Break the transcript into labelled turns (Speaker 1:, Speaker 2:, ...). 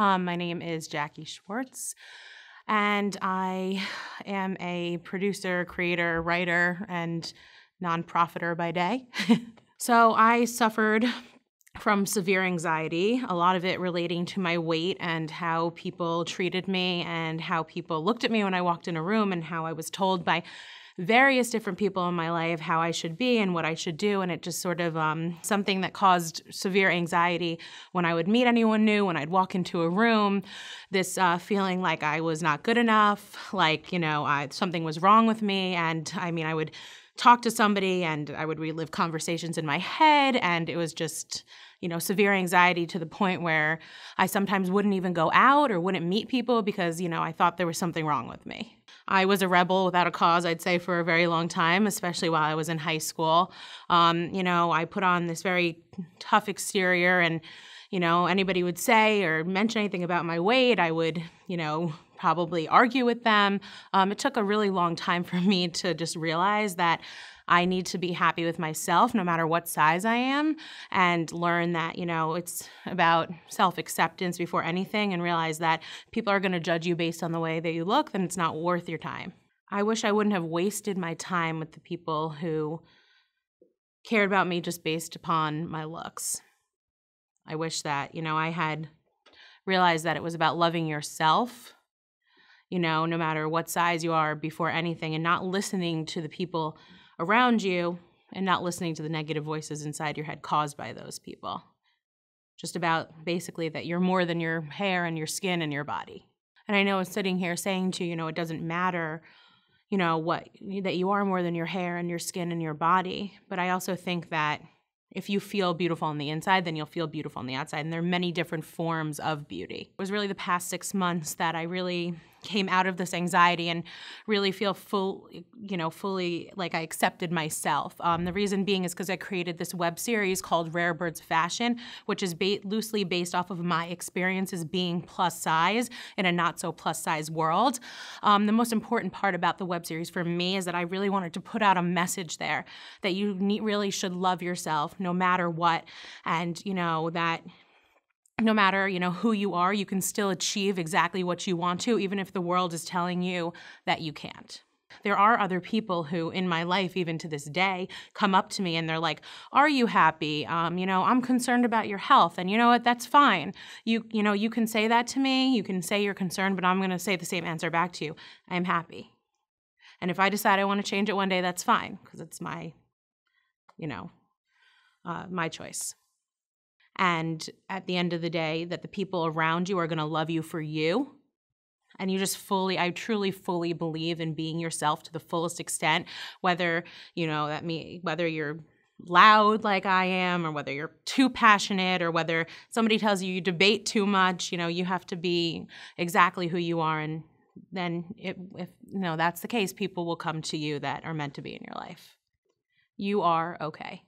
Speaker 1: Um, my name is Jackie Schwartz, and I am a producer, creator, writer, and nonprofiter by day. so I suffered from severe anxiety, a lot of it relating to my weight and how people treated me and how people looked at me when I walked in a room and how I was told by various different people in my life how I should be and what I should do, and it just sort of um, something that caused severe anxiety when I would meet anyone new, when I'd walk into a room, this uh, feeling like I was not good enough, like, you know, I, something was wrong with me, and I mean, I would talk to somebody and I would relive conversations in my head and it was just you know severe anxiety to the point where I sometimes wouldn't even go out or wouldn't meet people because you know I thought there was something wrong with me. I was a rebel without a cause, I'd say, for a very long time, especially while I was in high school. Um, you know, I put on this very tough exterior and you know, anybody would say or mention anything about my weight, I would, you know, probably argue with them. Um, it took a really long time for me to just realize that I need to be happy with myself no matter what size I am and learn that, you know, it's about self acceptance before anything and realize that people are going to judge you based on the way that you look, then it's not worth your time. I wish I wouldn't have wasted my time with the people who cared about me just based upon my looks. I wish that, you know, I had realized that it was about loving yourself, you know, no matter what size you are before anything, and not listening to the people around you and not listening to the negative voices inside your head caused by those people. Just about basically that you're more than your hair and your skin and your body. And I know I'm sitting here saying to you, you know, it doesn't matter, you know, what that you are more than your hair and your skin and your body, but I also think that if you feel beautiful on the inside, then you'll feel beautiful on the outside. And there are many different forms of beauty. It was really the past six months that I really came out of this anxiety and really feel full, you know, fully like I accepted myself. Um, the reason being is because I created this web series called Rare Birds Fashion, which is ba loosely based off of my experiences being plus size in a not so plus size world. Um, the most important part about the web series for me is that I really wanted to put out a message there that you really should love yourself no matter what, and you know that no matter you know who you are you can still achieve exactly what you want to even if the world is telling you that you can't there are other people who in my life even to this day come up to me and they're like are you happy um, you know i'm concerned about your health and you know what that's fine you you know you can say that to me you can say you're concerned but i'm going to say the same answer back to you i'm happy and if i decide i want to change it one day that's fine because it's my you know uh, my choice and at the end of the day that the people around you are going to love you for you and you just fully i truly fully believe in being yourself to the fullest extent whether you know that me whether you're loud like i am or whether you're too passionate or whether somebody tells you you debate too much you know you have to be exactly who you are and then it, if you know that's the case people will come to you that are meant to be in your life you are okay